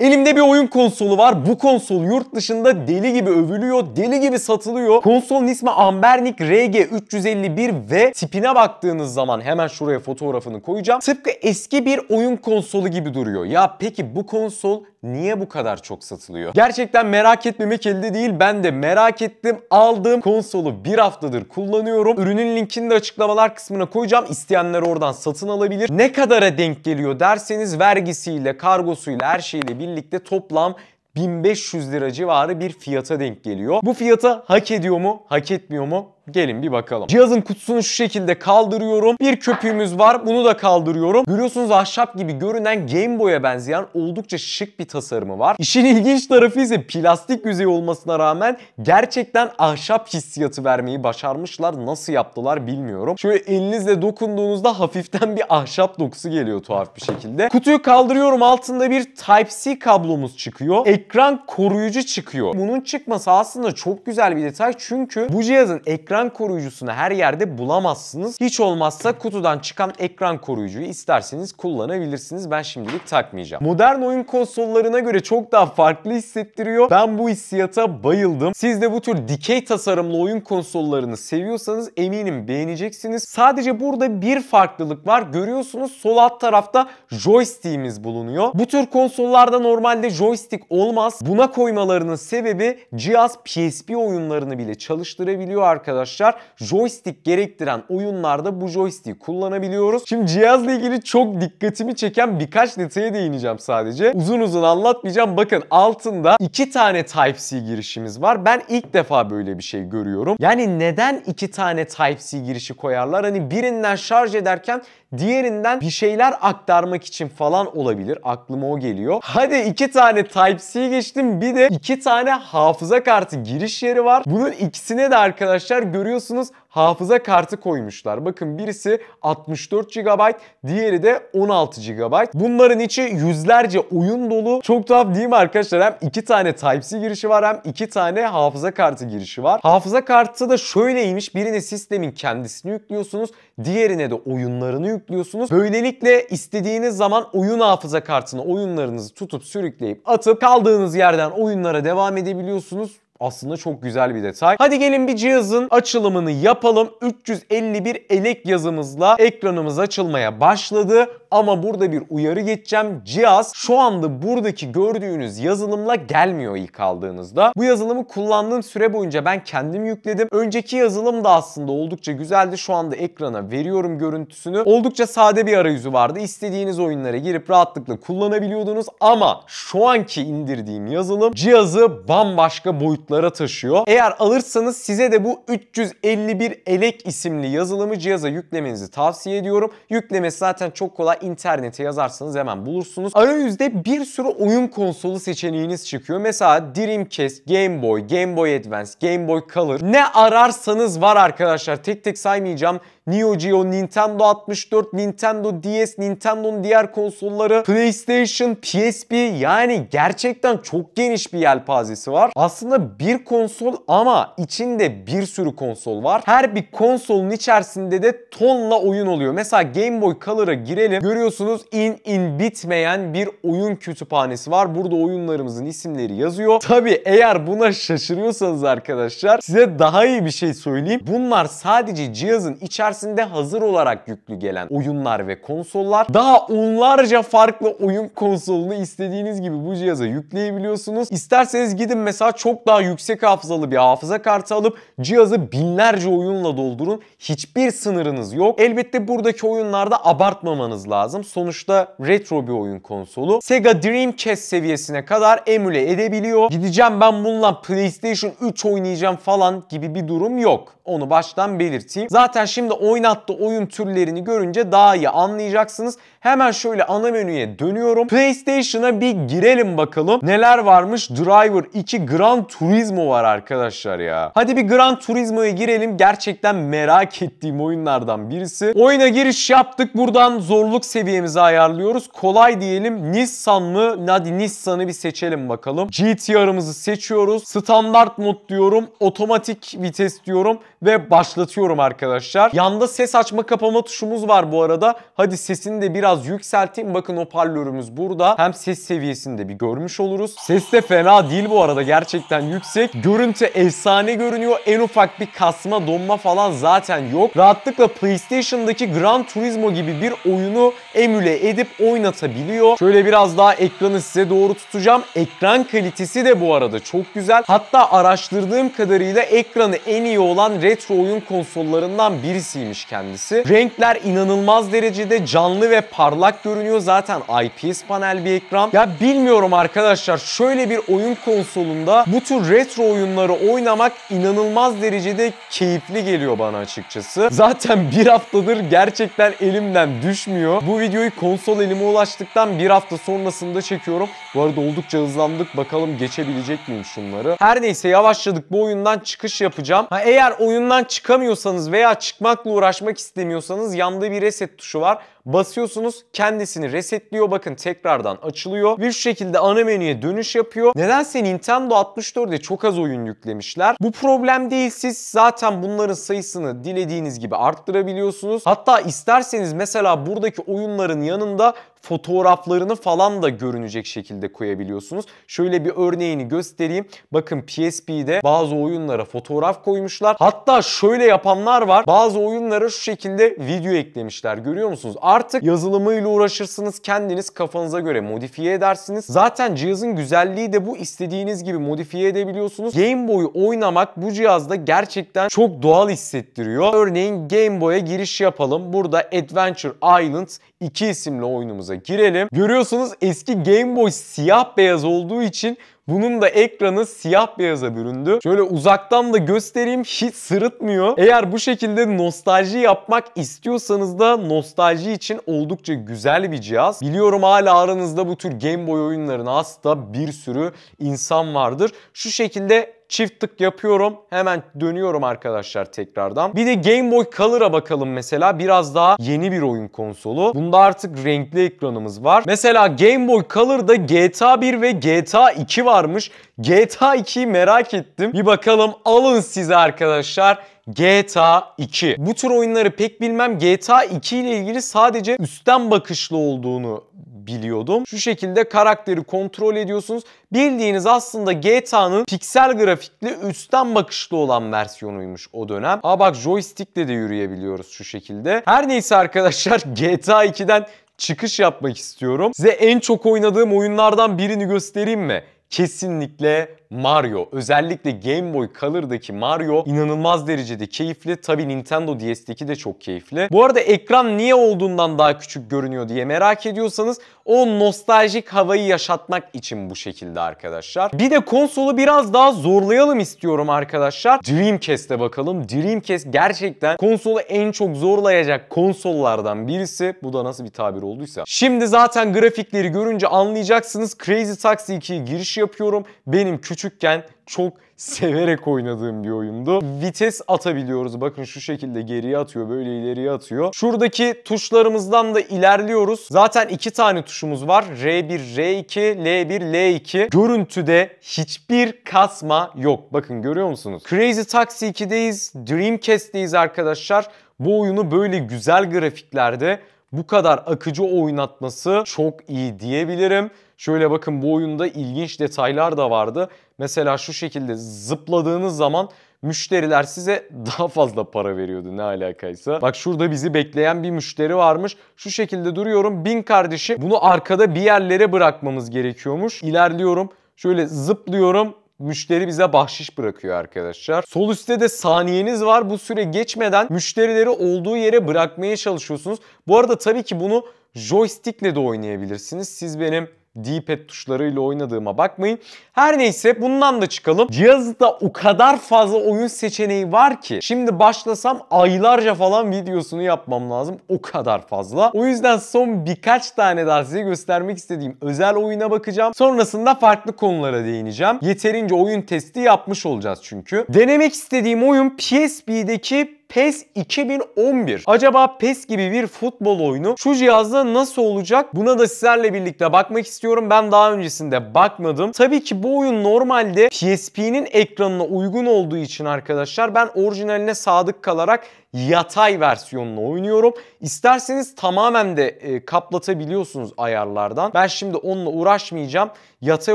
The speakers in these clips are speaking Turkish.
Elimde bir oyun konsolu var. Bu konsol yurt dışında deli gibi övülüyor, deli gibi satılıyor. Konsolun ismi Ambernik RG351 ve tipine baktığınız zaman hemen şuraya fotoğrafını koyacağım. Tıpkı eski bir oyun konsolu gibi duruyor. Ya peki bu konsol niye bu kadar çok satılıyor? Gerçekten merak etmemek elde değil. Ben de merak ettim. Aldığım Konsolu bir haftadır kullanıyorum. Ürünün linkini de açıklamalar kısmına koyacağım. İsteyenler oradan satın alabilir. Ne kadara denk geliyor derseniz vergisiyle, kargosuyla, her şeyle birlikte birlikte toplam 1500 lira civarı bir fiyata denk geliyor. Bu fiyata hak ediyor mu, hak etmiyor mu? Gelin bir bakalım. Cihazın kutusunu şu şekilde kaldırıyorum. Bir köpüğümüz var. Bunu da kaldırıyorum. Görüyorsunuz ahşap gibi görünen Game Boy'a benzeyen oldukça şık bir tasarımı var. İşin ilginç tarafı ise plastik yüzey olmasına rağmen gerçekten ahşap hissiyatı vermeyi başarmışlar. Nasıl yaptılar bilmiyorum. Şöyle elinizle dokunduğunuzda hafiften bir ahşap dokusu geliyor tuhaf bir şekilde. Kutuyu kaldırıyorum. Altında bir Type-C kablomuz çıkıyor. Ekran koruyucu çıkıyor. Bunun çıkması aslında çok güzel bir detay çünkü bu cihazın ekran ekran koruyucusunu her yerde bulamazsınız. Hiç olmazsa kutudan çıkan ekran koruyucuyu isterseniz kullanabilirsiniz. Ben şimdilik takmayacağım. Modern oyun konsollarına göre çok daha farklı hissettiriyor. Ben bu hissiyata bayıldım. Siz de bu tür dikey tasarımlı oyun konsollarını seviyorsanız eminim beğeneceksiniz. Sadece burada bir farklılık var. Görüyorsunuz sol alt tarafta joystick'imiz bulunuyor. Bu tür konsollarda normalde joystick olmaz. Buna koymalarının sebebi cihaz PSP oyunlarını bile çalıştırabiliyor arkadaşlar arkadaşlar joystick gerektiren oyunlarda bu joystick'i kullanabiliyoruz. Şimdi cihazla ilgili çok dikkatimi çeken birkaç detaya değineceğim sadece. Uzun uzun anlatmayacağım. Bakın altında iki tane Type-C girişimiz var. Ben ilk defa böyle bir şey görüyorum. Yani neden iki tane Type-C girişi koyarlar? Hani birinden şarj ederken diğerinden bir şeyler aktarmak için falan olabilir. Aklıma o geliyor. Hadi iki tane Type-C geçtim. Bir de iki tane hafıza kartı giriş yeri var. Bunun ikisine de arkadaşlar görüyorsunuz hafıza kartı koymuşlar. Bakın birisi 64 GB, diğeri de 16 GB. Bunların içi yüzlerce oyun dolu. Çok tuhaf değil mi arkadaşlar? Hem iki tane Type-C girişi var hem iki tane hafıza kartı girişi var. Hafıza kartı da şöyleymiş. Birine sistemin kendisini yüklüyorsunuz. Diğerine de oyunlarını yüklüyorsunuz. Böylelikle istediğiniz zaman oyun hafıza kartına oyunlarınızı tutup sürükleyip atıp kaldığınız yerden oyunlara devam edebiliyorsunuz. Aslında çok güzel bir detay. Hadi gelin bir cihazın açılımını yapalım. 351 elek yazımızla ekranımız açılmaya başladı. Ama burada bir uyarı geçeceğim. Cihaz şu anda buradaki gördüğünüz yazılımla gelmiyor ilk aldığınızda. Bu yazılımı kullandığım süre boyunca ben kendim yükledim. Önceki yazılım da aslında oldukça güzeldi. Şu anda ekrana veriyorum görüntüsünü. Oldukça sade bir arayüzü vardı. İstediğiniz oyunlara girip rahatlıkla kullanabiliyordunuz. Ama şu anki indirdiğim yazılım cihazı bambaşka boyutlara taşıyor. Eğer alırsanız size de bu 351 Elek isimli yazılımı cihaza yüklemenizi tavsiye ediyorum. Yüklemesi zaten çok kolay internete yazarsanız hemen bulursunuz. Arayüzde bir sürü oyun konsolu seçeneğiniz çıkıyor. Mesela Dreamcast, Game Boy, Game Boy Advance, Game Boy Color. Ne ararsanız var arkadaşlar. Tek tek saymayacağım. Neo Geo, Nintendo 64, Nintendo DS, Nintendo'nun diğer konsolları, PlayStation, PSP yani gerçekten çok geniş bir yelpazesi var. Aslında bir konsol ama içinde bir sürü konsol var. Her bir konsolun içerisinde de tonla oyun oluyor. Mesela Game Boy Color'a girelim. Görüyorsunuz in in bitmeyen bir oyun kütüphanesi var. Burada oyunlarımızın isimleri yazıyor. Tabi eğer buna şaşırıyorsanız arkadaşlar size daha iyi bir şey söyleyeyim. Bunlar sadece cihazın içerisinde hazır olarak yüklü gelen oyunlar ve konsollar. Daha onlarca farklı oyun konsolunu istediğiniz gibi bu cihaza yükleyebiliyorsunuz. İsterseniz gidin mesela çok daha yüksek hafızalı bir hafıza kartı alıp cihazı binlerce oyunla doldurun. Hiçbir sınırınız yok. Elbette buradaki oyunlarda abartmamanız lazım lazım. Sonuçta retro bir oyun konsolu. Sega Dreamcast seviyesine kadar emüle edebiliyor. Gideceğim ben bununla PlayStation 3 oynayacağım falan gibi bir durum yok. Onu baştan belirteyim. Zaten şimdi oynattığı oyun türlerini görünce daha iyi anlayacaksınız. Hemen şöyle ana menüye dönüyorum. PlayStation'a bir girelim bakalım. Neler varmış? Driver 2 Gran Turismo var arkadaşlar ya. Hadi bir Gran Turismo'ya girelim. Gerçekten merak ettiğim oyunlardan birisi. Oyuna giriş yaptık. Buradan zorluk seviyemizi ayarlıyoruz. Kolay diyelim. Nissan mı? Hadi Nissan'ı bir seçelim bakalım. GTR'ımızı seçiyoruz. Standart mod diyorum. Otomatik vites diyorum ve başlatıyorum arkadaşlar. Yanda ses açma kapama tuşumuz var bu arada. Hadi sesini de biraz yükselteyim. Bakın hoparlörümüz burada. Hem ses seviyesini de bir görmüş oluruz. Ses de fena değil bu arada. Gerçekten yüksek. Görüntü efsane görünüyor. En ufak bir kasma, donma falan zaten yok. Rahatlıkla PlayStation'daki Gran Turismo gibi bir oyunu emüle edip oynatabiliyor. Şöyle biraz daha ekranı size doğru tutacağım. Ekran kalitesi de bu arada çok güzel. Hatta araştırdığım kadarıyla ekranı en iyi olan Red retro oyun konsollarından birisiymiş kendisi. Renkler inanılmaz derecede canlı ve parlak görünüyor. Zaten IPS panel bir ekran. Ya bilmiyorum arkadaşlar şöyle bir oyun konsolunda bu tür retro oyunları oynamak inanılmaz derecede keyifli geliyor bana açıkçası. Zaten bir haftadır gerçekten elimden düşmüyor. Bu videoyu konsol elime ulaştıktan bir hafta sonrasında çekiyorum. Bu arada oldukça hızlandık. Bakalım geçebilecek miyim şunları. Her neyse yavaşladık. Bu oyundan çıkış yapacağım. Ha, eğer oyun oyundan çıkamıyorsanız veya çıkmakla uğraşmak istemiyorsanız yanda bir reset tuşu var. Basıyorsunuz kendisini resetliyor bakın tekrardan açılıyor. Bir şekilde ana menüye dönüş yapıyor. Nedense Nintendo 64'e çok az oyun yüklemişler. Bu problem değil siz zaten bunların sayısını dilediğiniz gibi arttırabiliyorsunuz. Hatta isterseniz mesela buradaki oyunların yanında fotoğraflarını falan da görünecek şekilde koyabiliyorsunuz. Şöyle bir örneğini göstereyim. Bakın PSP'de bazı oyunlara fotoğraf koymuşlar. Hatta şöyle yapanlar var. Bazı oyunlara şu şekilde video eklemişler. Görüyor musunuz? Artık yazılımıyla uğraşırsınız. Kendiniz kafanıza göre modifiye edersiniz. Zaten cihazın güzelliği de bu. istediğiniz gibi modifiye edebiliyorsunuz. Game Boy'u oynamak bu cihazda gerçekten çok doğal hissettiriyor. Örneğin Game Boy'a giriş yapalım. Burada Adventure Island 2 isimli oyunumuza girelim. Görüyorsunuz eski Game Boy siyah beyaz olduğu için bunun da ekranı siyah beyaza büründü. Şöyle uzaktan da göstereyim hiç sırıtmıyor. Eğer bu şekilde nostalji yapmak istiyorsanız da nostalji için oldukça güzel bir cihaz. Biliyorum hala aranızda bu tür Game Boy oyunlarına hasta bir sürü insan vardır. Şu şekilde çift tık yapıyorum. Hemen dönüyorum arkadaşlar tekrardan. Bir de Game Boy Color'a bakalım mesela. Biraz daha yeni bir oyun konsolu. Bunda artık renkli ekranımız var. Mesela Game Boy Color'da GTA 1 ve GTA 2 var varmış. GTA 2'yi merak ettim. Bir bakalım alın size arkadaşlar. GTA 2. Bu tür oyunları pek bilmem. GTA 2 ile ilgili sadece üstten bakışlı olduğunu biliyordum. Şu şekilde karakteri kontrol ediyorsunuz. Bildiğiniz aslında GTA'nın piksel grafikli üstten bakışlı olan versiyonuymuş o dönem. Aa bak joystickle de yürüyebiliyoruz şu şekilde. Her neyse arkadaşlar GTA 2'den çıkış yapmak istiyorum. Size en çok oynadığım oyunlardan birini göstereyim mi? kesinlikle Mario. Özellikle Game Boy Color'daki Mario inanılmaz derecede keyifli. Tabi Nintendo DS'deki de çok keyifli. Bu arada ekran niye olduğundan daha küçük görünüyor diye merak ediyorsanız o nostaljik havayı yaşatmak için bu şekilde arkadaşlar. Bir de konsolu biraz daha zorlayalım istiyorum arkadaşlar. Dreamcast'e bakalım. Dreamcast gerçekten konsolu en çok zorlayacak konsollardan birisi. Bu da nasıl bir tabir olduysa. Şimdi zaten grafikleri görünce anlayacaksınız. Crazy Taxi 2'yi girişi yapıyorum. Benim küçükken çok severek oynadığım bir oyundu. Vites atabiliyoruz. Bakın şu şekilde geriye atıyor, böyle ileriye atıyor. Şuradaki tuşlarımızdan da ilerliyoruz. Zaten iki tane tuşumuz var. R1, R2, L1, L2. Görüntüde hiçbir kasma yok. Bakın görüyor musunuz? Crazy Taxi 2'deyiz, Dreamcast'teyiz arkadaşlar. Bu oyunu böyle güzel grafiklerde bu kadar akıcı oynatması çok iyi diyebilirim. Şöyle bakın bu oyunda ilginç detaylar da vardı. Mesela şu şekilde zıpladığınız zaman müşteriler size daha fazla para veriyordu ne alakaysa. Bak şurada bizi bekleyen bir müşteri varmış. Şu şekilde duruyorum. Bin kardeşi bunu arkada bir yerlere bırakmamız gerekiyormuş. İlerliyorum. Şöyle zıplıyorum. Müşteri bize bahşiş bırakıyor arkadaşlar. Sol üstte de saniyeniz var. Bu süre geçmeden müşterileri olduğu yere bırakmaya çalışıyorsunuz. Bu arada tabii ki bunu joystickle de oynayabilirsiniz. Siz benim D-pad tuşlarıyla oynadığıma bakmayın. Her neyse bundan da çıkalım. Cihazda o kadar fazla oyun seçeneği var ki şimdi başlasam aylarca falan videosunu yapmam lazım. O kadar fazla. O yüzden son birkaç tane daha size göstermek istediğim özel oyuna bakacağım. Sonrasında farklı konulara değineceğim. Yeterince oyun testi yapmış olacağız çünkü. Denemek istediğim oyun PSP'deki PES 2011. Acaba PES gibi bir futbol oyunu şu cihazda nasıl olacak? Buna da sizlerle birlikte bakmak istiyorum. Ben daha öncesinde bakmadım. Tabii ki bu oyun normalde PSP'nin ekranına uygun olduğu için arkadaşlar ben orijinaline sadık kalarak yatay versiyonunu oynuyorum. İsterseniz tamamen de e, kaplatabiliyorsunuz ayarlardan. Ben şimdi onunla uğraşmayacağım. Yatay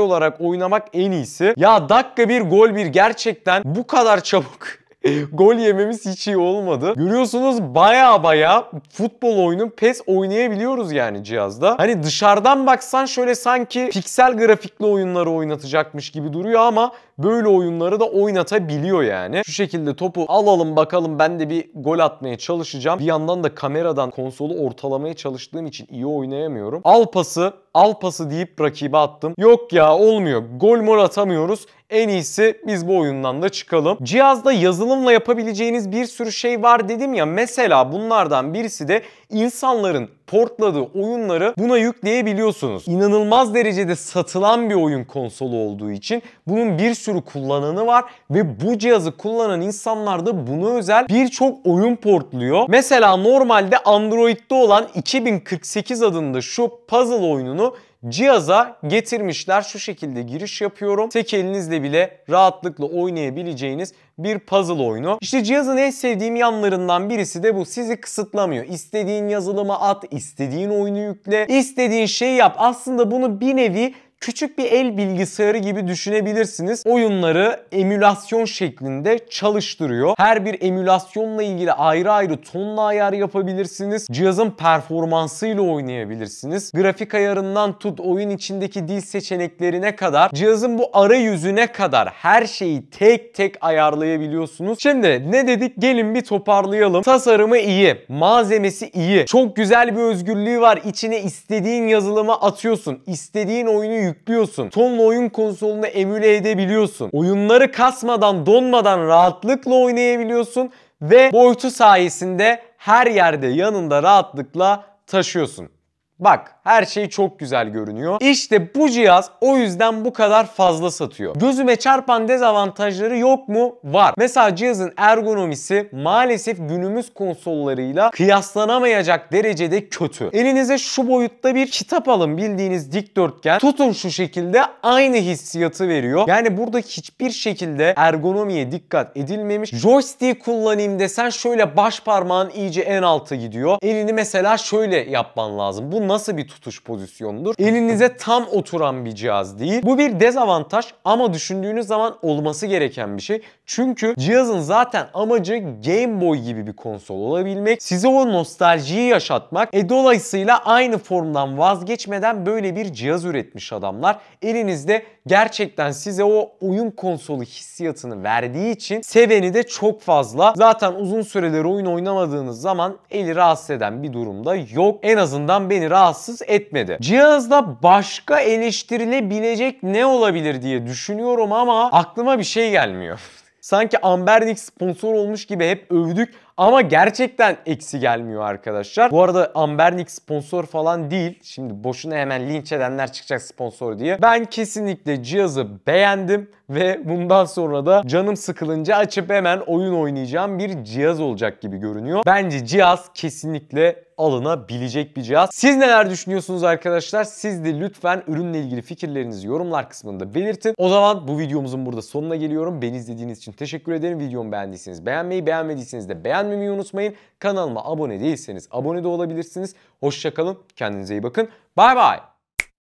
olarak oynamak en iyisi. Ya dakika bir gol bir gerçekten bu kadar çabuk Gol yememiz hiç iyi olmadı. Görüyorsunuz baya baya futbol oyunu PES oynayabiliyoruz yani cihazda. Hani dışarıdan baksan şöyle sanki piksel grafikli oyunları oynatacakmış gibi duruyor ama böyle oyunları da oynatabiliyor yani. Şu şekilde topu alalım bakalım ben de bir gol atmaya çalışacağım. Bir yandan da kameradan konsolu ortalamaya çalıştığım için iyi oynayamıyorum. Al pası al pası deyip rakibe attım. Yok ya olmuyor. Gol mor atamıyoruz. En iyisi biz bu oyundan da çıkalım. Cihazda yazılımla yapabileceğiniz bir sürü şey var dedim ya. Mesela bunlardan birisi de insanların portladığı oyunları buna yükleyebiliyorsunuz. İnanılmaz derecede satılan bir oyun konsolu olduğu için bunun bir sürü kullananı var ve bu cihazı kullanan insanlar da buna özel birçok oyun portluyor. Mesela normalde Android'de olan 2048 adında şu puzzle oyununu Cihaza getirmişler şu şekilde giriş yapıyorum. Tek elinizle bile rahatlıkla oynayabileceğiniz bir puzzle oyunu. İşte cihazın en sevdiğim yanlarından birisi de bu. Sizi kısıtlamıyor. İstediğin yazılıma at, istediğin oyunu yükle, istediğin şeyi yap. Aslında bunu bir nevi küçük bir el bilgisayarı gibi düşünebilirsiniz. Oyunları emülasyon şeklinde çalıştırıyor. Her bir emülasyonla ilgili ayrı ayrı tonla ayar yapabilirsiniz. Cihazın performansıyla oynayabilirsiniz. Grafik ayarından tut oyun içindeki dil seçeneklerine kadar cihazın bu arayüzüne kadar her şeyi tek tek ayarlayabiliyorsunuz. Şimdi ne dedik? Gelin bir toparlayalım. Tasarımı iyi, malzemesi iyi. Çok güzel bir özgürlüğü var. İçine istediğin yazılımı atıyorsun. istediğin oyunu yüklüyorsun. Tonla oyun konsolunu emüle edebiliyorsun. Oyunları kasmadan, donmadan rahatlıkla oynayabiliyorsun ve boyutu sayesinde her yerde yanında rahatlıkla taşıyorsun. Bak her şey çok güzel görünüyor. İşte bu cihaz o yüzden bu kadar fazla satıyor. Gözüme çarpan dezavantajları yok mu? Var. Mesela cihazın ergonomisi maalesef günümüz konsollarıyla kıyaslanamayacak derecede kötü. Elinize şu boyutta bir kitap alın bildiğiniz dikdörtgen. Tutun şu şekilde aynı hissiyatı veriyor. Yani burada hiçbir şekilde ergonomiye dikkat edilmemiş. Joystick kullanayım desen şöyle baş parmağın iyice en altı gidiyor. Elini mesela şöyle yapman lazım. Bunu bu nasıl bir tutuş pozisyonudur? Elinize tam oturan bir cihaz değil. Bu bir dezavantaj ama düşündüğünüz zaman olması gereken bir şey. Çünkü cihazın zaten amacı Game Boy gibi bir konsol olabilmek. Size o nostaljiyi yaşatmak. E dolayısıyla aynı formdan vazgeçmeden böyle bir cihaz üretmiş adamlar. Elinizde gerçekten size o oyun konsolu hissiyatını verdiği için seveni de çok fazla. Zaten uzun süredir oyun oynamadığınız zaman eli rahatsız eden bir durumda yok. En azından beni rahatsız etmedi. Cihazda başka eleştirilebilecek ne olabilir diye düşünüyorum ama aklıma bir şey gelmiyor. Sanki Ambernix sponsor olmuş gibi hep övdük ama gerçekten eksi gelmiyor arkadaşlar. Bu arada Ambernik sponsor falan değil. Şimdi boşuna hemen linç edenler çıkacak sponsor diye. Ben kesinlikle cihazı beğendim ve bundan sonra da canım sıkılınca açıp hemen oyun oynayacağım bir cihaz olacak gibi görünüyor. Bence cihaz kesinlikle alınabilecek bir cihaz. Siz neler düşünüyorsunuz arkadaşlar? Siz de lütfen ürünle ilgili fikirlerinizi yorumlar kısmında belirtin. O zaman bu videomuzun burada sonuna geliyorum. Beni izlediğiniz için teşekkür ederim. Videomu beğendiyseniz beğenmeyi, beğenmediyseniz de beğenmemeyi unutmayın. Kanalıma abone değilseniz abone de olabilirsiniz. Hoşçakalın. Kendinize iyi bakın. Bay bay.